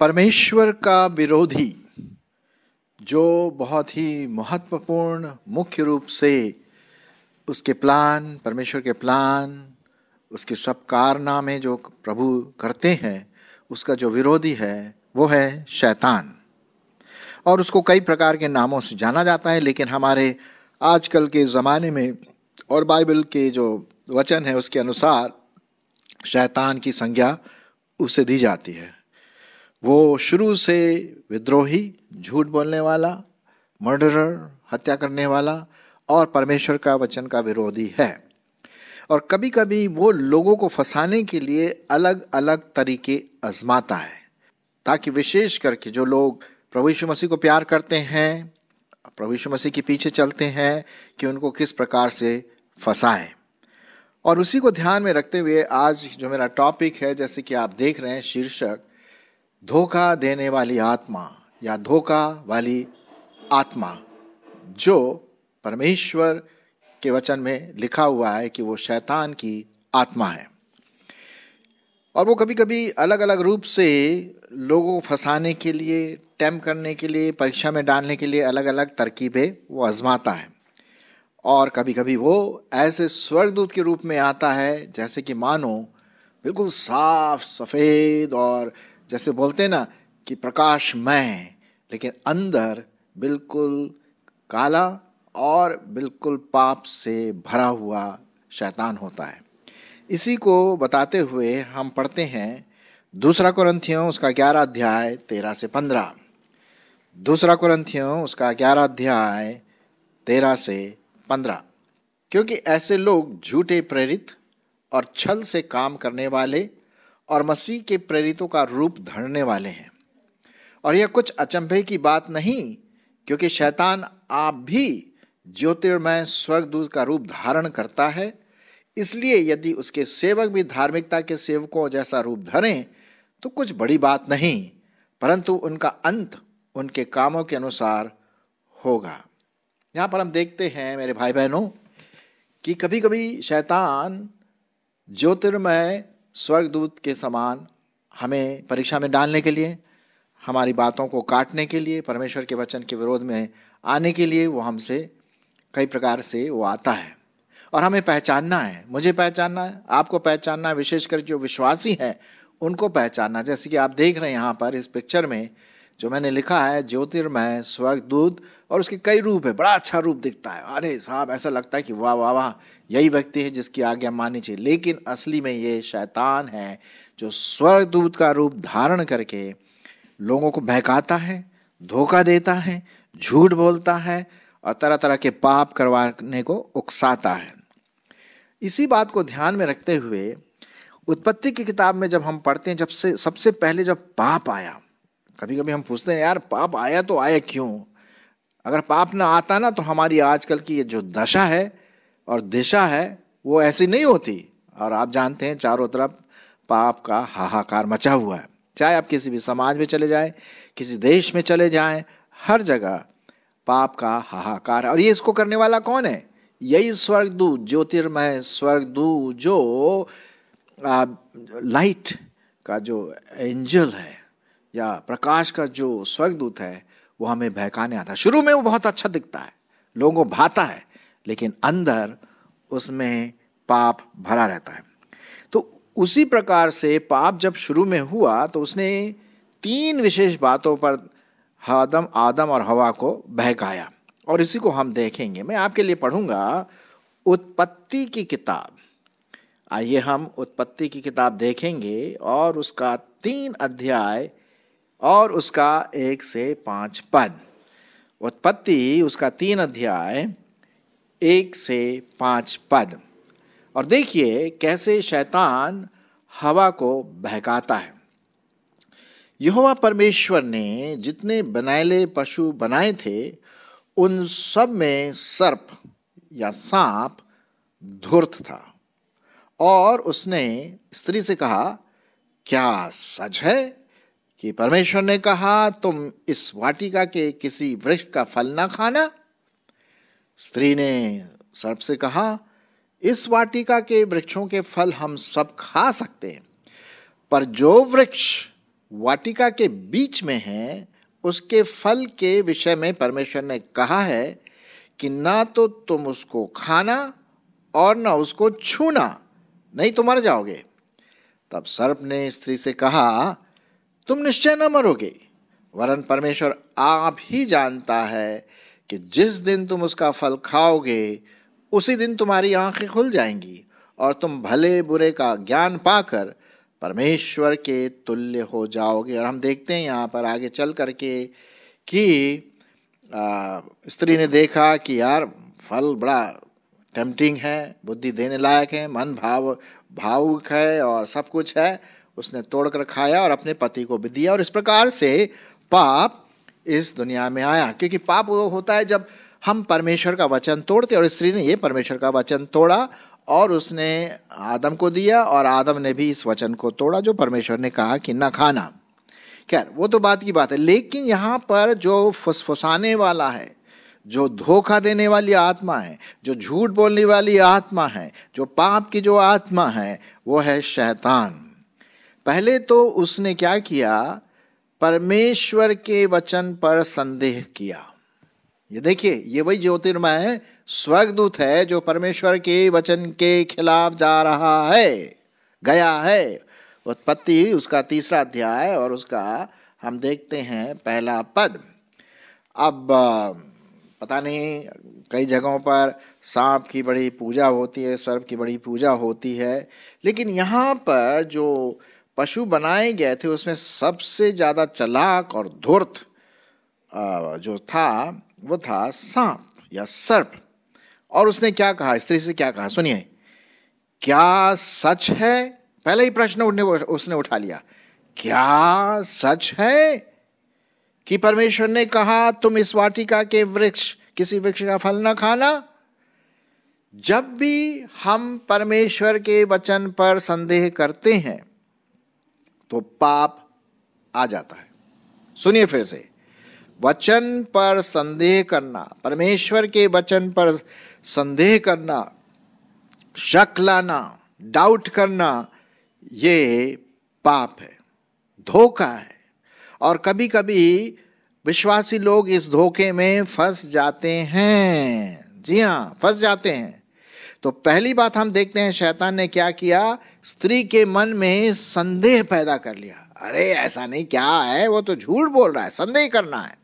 परमेश्वर का विरोधी जो बहुत ही महत्वपूर्ण मुख्य रूप से उसके प्लान परमेश्वर के प्लान उसके सब कारनामे जो प्रभु करते हैं उसका जो विरोधी है वो है शैतान और उसको कई प्रकार के नामों से जाना जाता है लेकिन हमारे आजकल के ज़माने में और बाइबल के जो वचन है उसके अनुसार शैतान की संज्ञा उसे दी जाती है वो शुरू से विद्रोही झूठ बोलने वाला मर्डरर हत्या करने वाला और परमेश्वर का वचन का विरोधी है और कभी कभी वो लोगों को फंसाने के लिए अलग अलग तरीके आजमाता है ताकि विशेष करके जो लोग प्रभु यीशु मसीह को प्यार करते हैं प्रभु यीशु मसीह के पीछे चलते हैं कि उनको किस प्रकार से फंसाएं और उसी को ध्यान में रखते हुए आज जो मेरा टॉपिक है जैसे कि आप देख रहे हैं शीर्षक धोखा देने वाली आत्मा या धोखा वाली आत्मा जो परमेश्वर के वचन में लिखा हुआ है कि वो शैतान की आत्मा है और वो कभी कभी अलग अलग रूप से लोगों को फंसाने के लिए टैम करने के लिए परीक्षा में डालने के लिए अलग अलग तरकीबें वो आजमाता है और कभी कभी वो ऐसे स्वर्गदूत के रूप में आता है जैसे कि मानो बिल्कुल साफ सफ़ेद और जैसे बोलते ना कि प्रकाश मैं लेकिन अंदर बिल्कुल काला और बिल्कुल पाप से भरा हुआ शैतान होता है इसी को बताते हुए हम पढ़ते हैं दूसरा कुरंथियों उसका ग्यारह अध्याय तेरह से पंद्रह दूसरा कुरंथियों उसका ग्यारह अध्याय तेरह से पंद्रह क्योंकि ऐसे लोग झूठे प्रेरित और छल से काम करने वाले और मसीह के प्रेरितों का रूप धरने वाले हैं और यह कुछ अचंभे की बात नहीं क्योंकि शैतान आप भी ज्योतिर्मय स्वर्गदूत का रूप धारण करता है इसलिए यदि उसके सेवक भी धार्मिकता के सेवकों जैसा रूप धरें तो कुछ बड़ी बात नहीं परंतु उनका अंत उनके कामों के अनुसार होगा यहाँ पर हम देखते हैं मेरे भाई बहनों कि कभी कभी शैतान ज्योतिर्मय स्वर्गदूत के समान हमें परीक्षा में डालने के लिए हमारी बातों को काटने के लिए परमेश्वर के वचन के विरोध में आने के लिए वो हमसे कई प्रकार से वो आता है और हमें पहचानना है मुझे पहचानना है आपको पहचानना है विशेषकर जो विश्वासी हैं उनको पहचानना जैसे कि आप देख रहे हैं यहाँ पर इस पिक्चर में जो मैंने लिखा है ज्योतिर्मय स्वर्गदूत और उसके कई रूप है बड़ा अच्छा रूप दिखता है अरे साहब ऐसा लगता है कि वाह वाह वाह यही व्यक्ति है जिसकी आज्ञा माननी चाहिए लेकिन असली में ये शैतान है जो स्वर्ग दूत का रूप धारण करके लोगों को बहकाता है धोखा देता है झूठ बोलता है और तरह तरह के पाप करवाने को उकसाता है इसी बात को ध्यान में रखते हुए उत्पत्ति की किताब में जब हम पढ़ते हैं जब से सबसे पहले जब पाप आया कभी कभी हम पूछते हैं यार पाप आया तो आया क्यों अगर पाप ना आता ना तो हमारी आजकल की ये जो दशा है और दिशा है वो ऐसी नहीं होती और आप जानते हैं चारों तरफ पाप का हाहाकार मचा हुआ है चाहे आप किसी भी समाज में चले जाएं किसी देश में चले जाएं हर जगह पाप का हाहाकार और ये इसको करने वाला कौन है यही स्वर्गदूत ज्योतिर्मय स्वर्गदूत जो आ, लाइट का जो एंजल है या प्रकाश का जो स्वर्गदूत है वो हमें बहकाने आता है शुरू में वो बहुत अच्छा दिखता है लोगों को भाता है लेकिन अंदर उसमें पाप भरा रहता है तो उसी प्रकार से पाप जब शुरू में हुआ तो उसने तीन विशेष बातों पर आदम आदम और हवा को बहकाया और इसी को हम देखेंगे मैं आपके लिए पढ़ूंगा उत्पत्ति की किताब आइए हम उत्पत्ति की किताब देखेंगे और उसका तीन अध्याय और उसका एक से पाँच पद उत्पत्ति उसका तीन अध्याय एक से पाँच पद और देखिए कैसे शैतान हवा को बहकाता है यहोवा परमेश्वर ने जितने बनैले पशु बनाए थे उन सब में सर्प या सांप धूर्त था और उसने स्त्री से कहा क्या सच है कि परमेश्वर ने कहा तुम इस वाटिका के किसी वृक्ष का फल ना खाना स्त्री ने सर्प से कहा इस वाटिका के वृक्षों के फल हम सब खा सकते हैं पर जो वृक्ष वाटिका के बीच में है उसके फल के विषय में परमेश्वर ने कहा है कि ना तो तुम उसको खाना और ना उसको छूना नहीं तो मर जाओगे तब सर्प ने स्त्री से कहा तुम निश्चय न मरोगे वरन परमेश्वर आप ही जानता है कि जिस दिन तुम उसका फल खाओगे उसी दिन तुम्हारी आंखें खुल जाएंगी और तुम भले बुरे का ज्ञान पाकर परमेश्वर के तुल्य हो जाओगे और हम देखते हैं यहाँ पर आगे चल करके कि स्त्री ने देखा कि यार फल बड़ा टेम्पटिंग है बुद्धि देने लायक है मन भाव भावुक है और सब कुछ है उसने तोड़ कर खाया और अपने पति को भी दिया और इस प्रकार से पाप इस दुनिया में आया क्योंकि पाप वो होता है जब हम परमेश्वर का वचन तोड़ते और स्त्री ने ये परमेश्वर का वचन तोड़ा और उसने आदम को दिया और आदम ने भी इस वचन को तोड़ा जो परमेश्वर ने कहा कि न खाना खैर वो तो बात की बात है लेकिन यहाँ पर जो फुसफुसाने वाला है जो धोखा देने वाली आत्मा है जो झूठ बोलने वाली आत्मा है जो पाप की जो आत्मा है वो है शैतान पहले तो उसने क्या किया परमेश्वर के वचन पर संदेह किया ये देखिए ये वही ज्योतिर्मय है स्वर्गदूत है जो परमेश्वर के वचन के खिलाफ जा रहा है गया है उत्पत्ति उसका तीसरा अध्याय और उसका हम देखते हैं पहला पद अब पता नहीं कई जगहों पर सांप की बड़ी पूजा होती है सर्प की बड़ी पूजा होती है लेकिन यहाँ पर जो पशु बनाए गए थे उसमें सबसे ज़्यादा चलाक और धुर्त जो था वो था सांप या सर्प और उसने क्या कहा स्त्री से क्या कहा सुनिए क्या सच है पहले ही प्रश्न उठने उसने उठा लिया क्या सच है कि परमेश्वर ने कहा तुम इस वाटिका के वृक्ष किसी वृक्ष का फल ना खाना जब भी हम परमेश्वर के वचन पर संदेह करते हैं तो पाप आ जाता है सुनिए फिर से वचन पर संदेह करना परमेश्वर के वचन पर संदेह करना शक लाना डाउट करना ये पाप है धोखा है और कभी कभी विश्वासी लोग इस धोखे में फंस जाते हैं जी हाँ फंस जाते हैं तो पहली बात हम देखते हैं शैतान ने क्या किया स्त्री के मन में संदेह पैदा कर लिया अरे ऐसा नहीं क्या है वो तो झूठ बोल रहा है संदेह करना है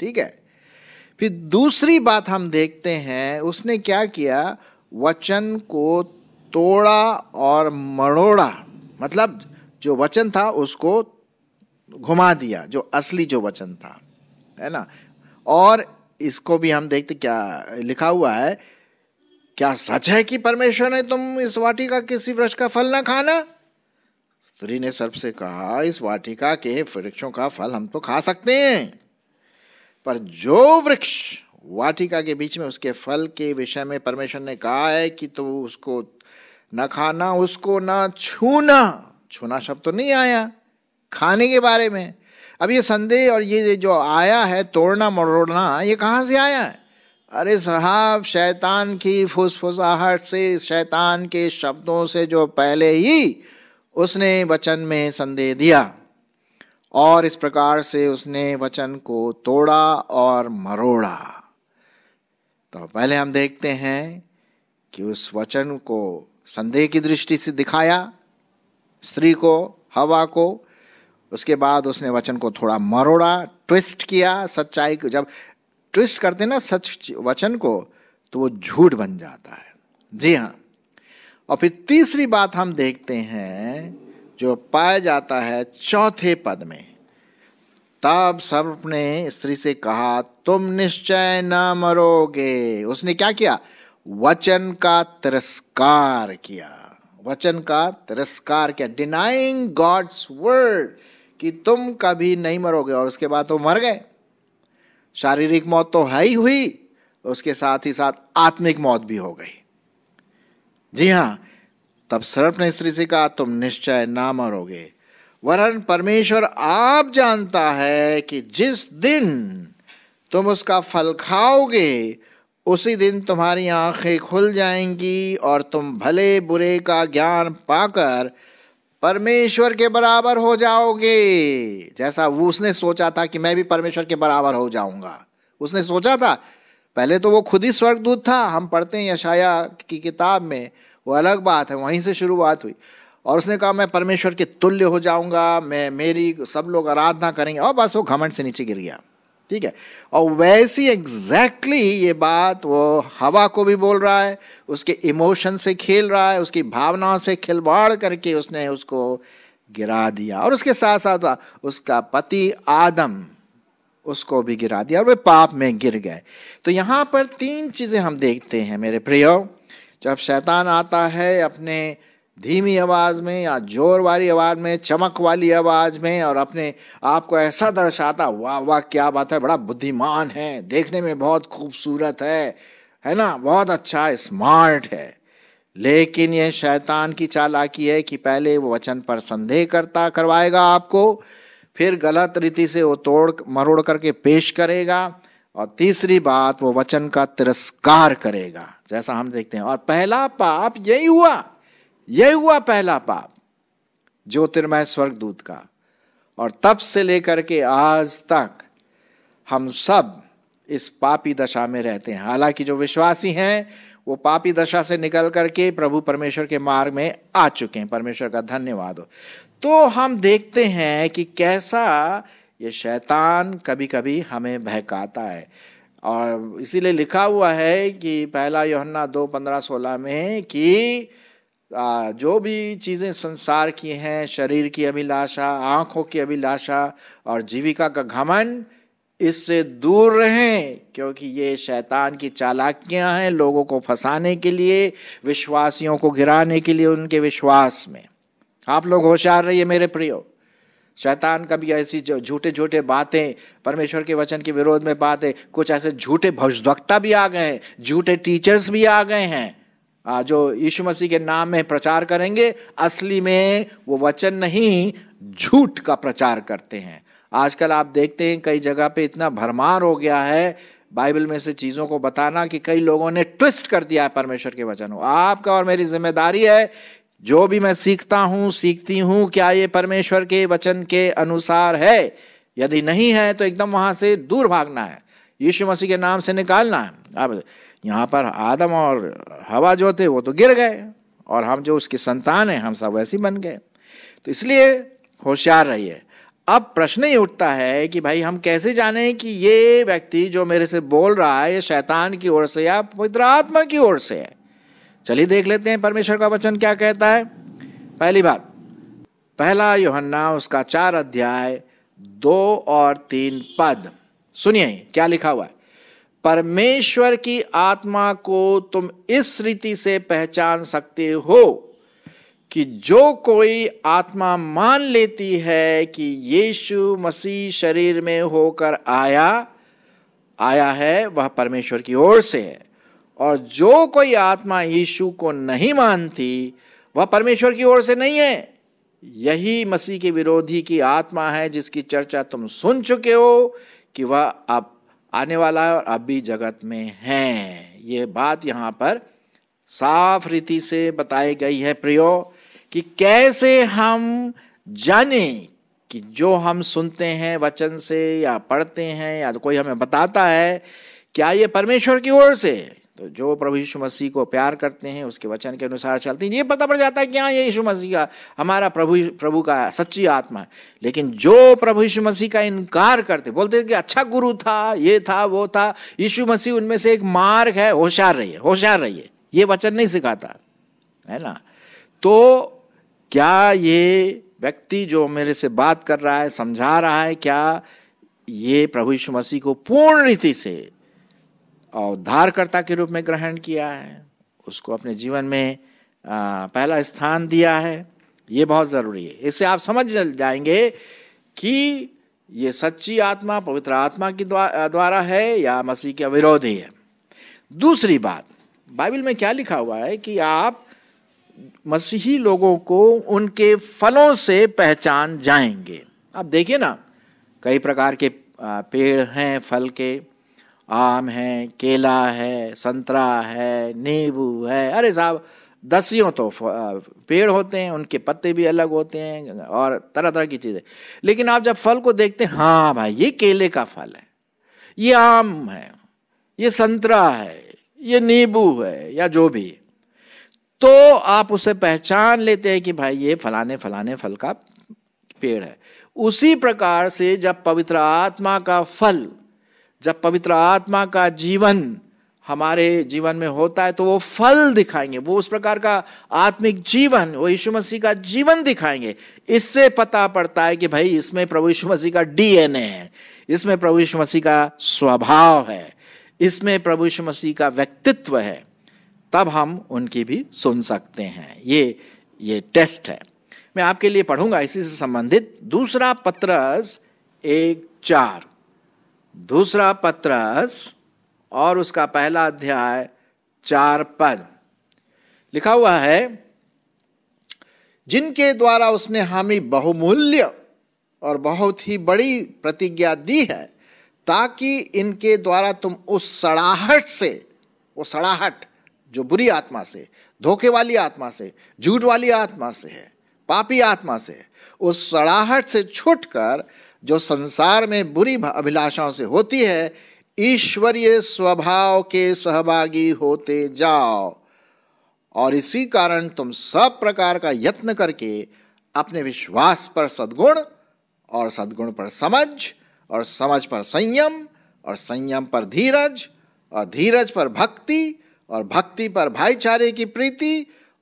ठीक है फिर दूसरी बात हम देखते हैं उसने क्या किया वचन को तोड़ा और मरोड़ा मतलब जो वचन था उसको घुमा दिया जो असली जो वचन था है ना और इसको भी हम देखते क्या लिखा हुआ है क्या सच है कि परमेश्वर ने तुम इस वाटिका किसी वृक्ष का फल ना खाना स्त्री ने सर्प से कहा इस वाटिका के वृक्षों का फल हम तो खा सकते हैं पर जो वृक्ष वाटिका के बीच में उसके फल के विषय में परमेश्वर ने कहा है कि तो उसको न खाना उसको न छूना छूना शब्द तो नहीं आया खाने के बारे में अब ये संदेह और ये जो आया है तोड़ना मरोड़ना ये कहाँ से आया है अरे साहब शैतान की फुसफुसाहट से शैतान के शब्दों से जो पहले ही उसने वचन में संदेह दिया और इस प्रकार से उसने वचन को तोड़ा और मरोड़ा तो पहले हम देखते हैं कि उस वचन को संदेह की दृष्टि से दिखाया स्त्री को हवा को उसके बाद उसने वचन को थोड़ा मरोड़ा ट्विस्ट किया सच्चाई को जब ट्विस्ट करते ना सच वचन को तो वो झूठ बन जाता है जी हाँ और फिर तीसरी बात हम देखते हैं जो पाया जाता है चौथे पद में तब सर्प ने स्त्री से कहा तुम निश्चय न मरोगे उसने क्या किया वचन का तिरस्कार किया वचन का तिरस्कार किया डिनाइंग गॉड्स वर्ड कि तुम कभी नहीं मरोगे और उसके बाद वो मर गए शारीरिक मौत तो है ही हुई उसके साथ ही साथ आत्मिक मौत भी हो गई जी हाँ तब सर्प ने स्त्री से कहा तुम निश्चय ना मरोगे वरन परमेश्वर आप जानता है कि जिस दिन तुम उसका फल खाओगे उसी दिन तुम्हारी आंखें खुल जाएंगी और तुम भले बुरे का ज्ञान पाकर परमेश्वर के बराबर हो जाओगे जैसा वो उसने सोचा था कि मैं भी परमेश्वर के बराबर हो जाऊंगा उसने सोचा था पहले तो वो खुद ही स्वर्गदूत था हम पढ़ते हैं यशाया की किताब में वो अलग बात है वहीं से शुरुआत हुई और उसने कहा मैं परमेश्वर के तुल्य हो जाऊंगा मैं मेरी सब लोग आराधना करेंगे और बस वो घमंड से नीचे गिर गया ठीक है और वैसी एग्जैक्टली exactly ये बात वो हवा को भी बोल रहा है उसके इमोशन से खेल रहा है उसकी भावनाओं से खिलवाड़ करके उसने उसको गिरा दिया और उसके साथ साथ उसका पति आदम उसको भी गिरा दिया और वे पाप में गिर गए तो यहाँ पर तीन चीज़ें हम देखते हैं मेरे प्रियो जब शैतान आता है अपने धीमी आवाज़ में या जोर वाली आवाज़ में चमक वाली आवाज़ में और अपने आप को ऐसा दर्शाता वाह वाह क्या बात है बड़ा बुद्धिमान है देखने में बहुत खूबसूरत है है ना बहुत अच्छा स्मार्ट है लेकिन यह शैतान की चालाकी है कि पहले वो वचन पर संदेह करता करवाएगा आपको फिर गलत रीति से वो तोड़ मरोड़ करके पेश करेगा और तीसरी बात वो वचन का तिरस्कार करेगा जैसा हम देखते हैं और पहला पाप यही हुआ यही हुआ पहला पाप ज्योतिर्मय स्वर्गदूत का और तब से लेकर के आज तक हम सब इस पापी दशा में रहते हैं हालांकि जो विश्वासी हैं वो पापी दशा से निकल करके प्रभु परमेश्वर के मार्ग में आ चुके हैं परमेश्वर का धन्यवाद हो तो हम देखते हैं कि कैसा ये शैतान कभी कभी हमें बहकाता है और इसीलिए लिखा हुआ है कि पहला योहन्ना दो पंद्रह सोलह में कि जो भी चीज़ें संसार की हैं शरीर की अभिलाषा आँखों की अभिलाषा और जीविका का घमंड इससे दूर रहें क्योंकि ये शैतान की चालाकियां हैं लोगों को फंसाने के लिए विश्वासियों को गिराने के लिए उनके विश्वास में आप लोग होशियार रहिए मेरे प्रियो शैतान का भी ऐसी झूठे झूठे बातें परमेश्वर के वचन के विरोध में बातें कुछ ऐसे झूठे भविष्यवक्ता भी आ गए हैं झूठे टीचर्स भी आ गए हैं जो यीशु मसीह के नाम में प्रचार करेंगे असली में वो वचन नहीं झूठ का प्रचार करते हैं आजकल आप देखते हैं कई जगह पे इतना भरमार हो गया है बाइबल में से चीज़ों को बताना कि कई लोगों ने ट्विस्ट कर दिया है परमेश्वर के वचन को आपका और मेरी जिम्मेदारी है जो भी मैं सीखता हूँ सीखती हूँ क्या ये परमेश्वर के वचन के अनुसार है यदि नहीं है तो एकदम वहाँ से दूर भागना है यीशु मसीह के नाम से निकालना है अब यहाँ पर आदम और हवा जो थे वो तो गिर गए और हम जो उसकी संतान हैं हम सब वैसे बन गए तो इसलिए होशियार रहिए अब प्रश्न ही उठता है कि भाई हम कैसे जाने कि ये व्यक्ति जो मेरे से बोल रहा है ये शैतान की ओर से या पवित्र आत्मा की ओर से है चलिए देख लेते हैं परमेश्वर का वचन क्या कहता है पहली बात पहला योहन्ना उसका चार अध्याय दो और तीन पद सुनिए क्या लिखा हुआ है परमेश्वर की आत्मा को तुम इस रीति से पहचान सकते हो कि जो कोई आत्मा मान लेती है कि यीशु मसीह शरीर में होकर आया आया है वह परमेश्वर की ओर से है और जो कोई आत्मा यीशु को नहीं मानती वह परमेश्वर की ओर से नहीं है यही मसीह के विरोधी की आत्मा है जिसकी चर्चा तुम सुन चुके हो कि वह अब आने वाला है और अभी जगत में है ये बात यहाँ पर साफ रीति से बताई गई है प्रियो कि कैसे हम जाने कि जो हम सुनते हैं वचन से या पढ़ते हैं या कोई हमें बताता है क्या ये परमेश्वर की ओर से तो जो प्रभु यीशु मसीह को प्यार करते हैं उसके वचन के अनुसार चलते हैं ये पता पड़ जाता है कि हाँ ये यीशु मसीह का हमारा प्रभु प्रभु का सच्ची आत्मा है लेकिन जो प्रभु यीशु मसीह का इनकार करते बोलते कि अच्छा गुरु था ये था वो था यीशु मसीह उनमें से एक मार्ग है होशियार रहिए होशियार रहिए ये वचन नहीं सिखाता है ना तो क्या ये व्यक्ति जो मेरे से बात कर रहा है समझा रहा है क्या ये प्रभु यीशु मसीह को पूर्ण रीति से और उद्धारकर्ता के रूप में ग्रहण किया है उसको अपने जीवन में पहला स्थान दिया है ये बहुत ज़रूरी है इससे आप समझ जाएंगे कि ये सच्ची आत्मा पवित्र आत्मा की द्वारा है या मसीह के विरोधी है दूसरी बात बाइबल में क्या लिखा हुआ है कि आप मसीही लोगों को उनके फलों से पहचान जाएंगे आप देखिए ना कई प्रकार के पेड़ हैं फल के आम है केला है संतरा है नींबू है अरे साहब दसियों तो पेड़ होते हैं उनके पत्ते भी अलग होते हैं और तरह तरह की चीज़ें लेकिन आप जब फल को देखते हैं हाँ भाई ये केले का फल है ये आम है ये संतरा है ये नींबू है या जो भी तो आप उसे पहचान लेते हैं कि भाई ये फलाने फलाने फल का पेड़ है उसी प्रकार से जब पवित्र आत्मा का फल जब पवित्र आत्मा का जीवन हमारे जीवन में होता है तो वो फल दिखाएंगे वो उस प्रकार का आत्मिक जीवन वो यीशु मसीह का जीवन दिखाएंगे इससे पता पड़ता है कि भाई इसमें प्रभु यीशु मसीह का डीएनए है इसमें प्रभु यीशु मसीह का स्वभाव है इसमें प्रभु यीशु मसीह का व्यक्तित्व है तब हम उनकी भी सुन सकते हैं ये ये टेस्ट है मैं आपके लिए पढ़ूंगा इसी से संबंधित दूसरा पत्रस एक चार दूसरा पत्रस और उसका पहला अध्याय चार पद लिखा हुआ है जिनके द्वारा उसने हमें बहुमूल्य और बहुत ही बड़ी प्रतिज्ञा दी है ताकि इनके द्वारा तुम उस सड़ाहट से वो सड़ाहट जो बुरी आत्मा से धोखे वाली आत्मा से झूठ वाली आत्मा से है पापी आत्मा से उस सड़ाहट से छुटकर जो संसार में बुरी अभिलाषाओं से होती है ईश्वरीय स्वभाव के सहभागी होते जाओ और इसी कारण तुम सब प्रकार का यत्न करके अपने विश्वास पर सद्गुण और सद्गुण पर समझ और समझ पर संयम और संयम पर धीरज और धीरज पर भक्ति और भक्ति पर भाईचारे की प्रीति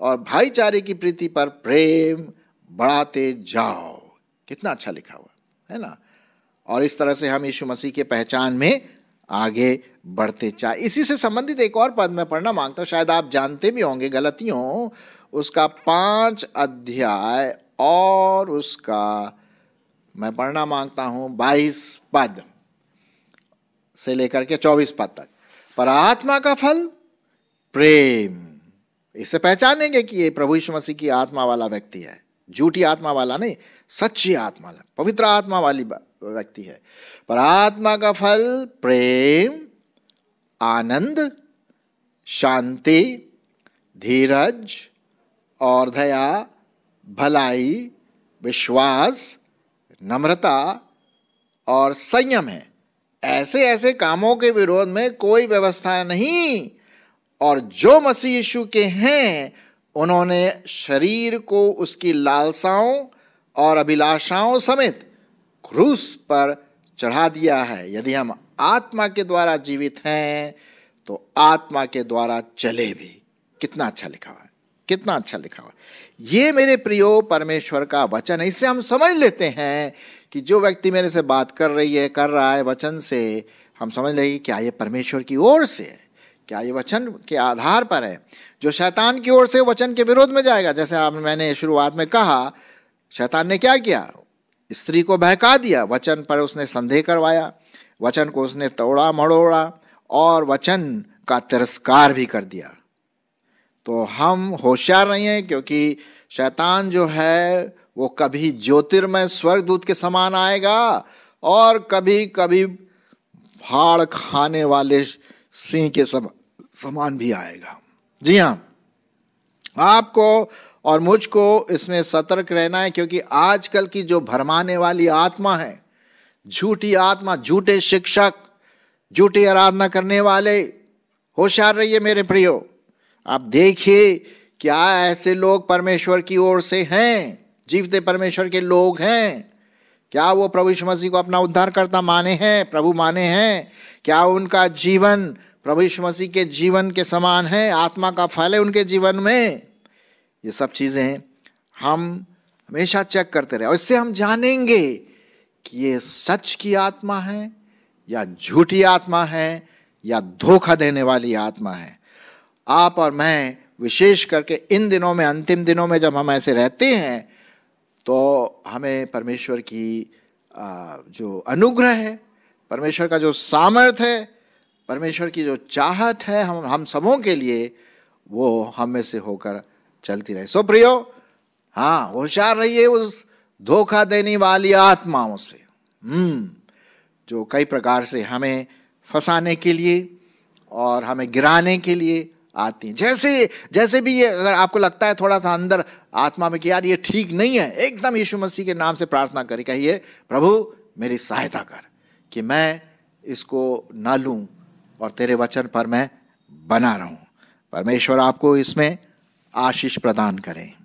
और भाईचारे की प्रीति पर प्रेम बढ़ाते जाओ कितना अच्छा लिखा हुआ है ना और इस तरह से हम यीशु मसीह के पहचान में आगे बढ़ते चाहे इसी से संबंधित एक और पद में पढ़ना मांगता हूँ शायद आप जानते भी होंगे गलतियों उसका पांच अध्याय और उसका मैं पढ़ना मांगता हूँ बाईस पद से लेकर के चौबीस पद तक पर आत्मा का फल प्रेम इसे पहचानेंगे कि ये प्रभु यीशु मसीह की आत्मा वाला व्यक्ति है झूठी आत्मा वाला नहीं सच्ची आत्मा वाला पवित्र आत्मा वाली व्यक्ति है पर आत्मा का फल प्रेम आनंद शांति धीरज और दया भलाई विश्वास नम्रता और संयम है ऐसे ऐसे कामों के विरोध में कोई व्यवस्था नहीं और जो मसीह यीशु के हैं उन्होंने शरीर को उसकी लालसाओं और अभिलाषाओं समेत क्रूस पर चढ़ा दिया है यदि हम आत्मा के द्वारा जीवित हैं तो आत्मा के द्वारा चले भी कितना अच्छा लिखा हुआ है कितना अच्छा लिखा हुआ ये मेरे प्रियो परमेश्वर का वचन है इससे हम समझ लेते हैं कि जो व्यक्ति मेरे से बात कर रही है कर रहा है वचन से हम समझ लेंगे क्या ये परमेश्वर की ओर से है क्या ये वचन के आधार पर है जो शैतान की ओर से वचन के विरोध में जाएगा जैसे आप मैंने शुरुआत में कहा शैतान ने क्या किया स्त्री को बहका दिया वचन पर उसने संदेह करवाया वचन को उसने तोड़ा मड़ोड़ा और वचन का तिरस्कार भी कर दिया तो हम होशियार नहीं हैं क्योंकि शैतान जो है वो कभी ज्योतिर्मय स्वर्गदूत के समान आएगा और कभी कभी फाड़ खाने वाले सिंह के सब समान भी आएगा जी हाँ आपको और मुझको इसमें सतर्क रहना है क्योंकि आजकल की जो भरमाने वाली आत्मा है झूठी आत्मा झूठे शिक्षक झूठी आराधना करने वाले होशियार रहिए मेरे प्रियो आप देखिए क्या ऐसे लोग परमेश्वर की ओर से हैं जीवते परमेश्वर के लोग हैं क्या वो प्रभु यीशु मसीह को अपना उद्धारकर्ता माने हैं प्रभु माने हैं क्या उनका जीवन प्रभु यीशु मसीह के जीवन के समान है आत्मा का फल है उनके जीवन में ये सब चीज़ें हैं हम हमेशा चेक करते रहे और इससे हम जानेंगे कि ये सच की आत्मा है या झूठी आत्मा है या धोखा देने वाली आत्मा है आप और मैं विशेष करके इन दिनों में अंतिम दिनों में जब हम ऐसे रहते हैं तो हमें परमेश्वर की जो अनुग्रह है परमेश्वर का जो सामर्थ है परमेश्वर की जो चाहत है हम हम सबों के लिए वो हम में से होकर चलती रहे सो प्रियो हाँ होशियार रहिए उस धोखा देने वाली आत्माओं से हम्म, जो कई प्रकार से हमें फंसाने के लिए और हमें गिराने के लिए आती हैं जैसे जैसे भी ये अगर आपको लगता है थोड़ा सा अंदर आत्मा में कि यार ये ठीक नहीं है एकदम यीशु मसीह के नाम से प्रार्थना करें कहिए प्रभु मेरी सहायता कर कि मैं इसको ना लूँ और तेरे वचन पर मैं बना रहूँ परमेश्वर आपको इसमें आशीष प्रदान करें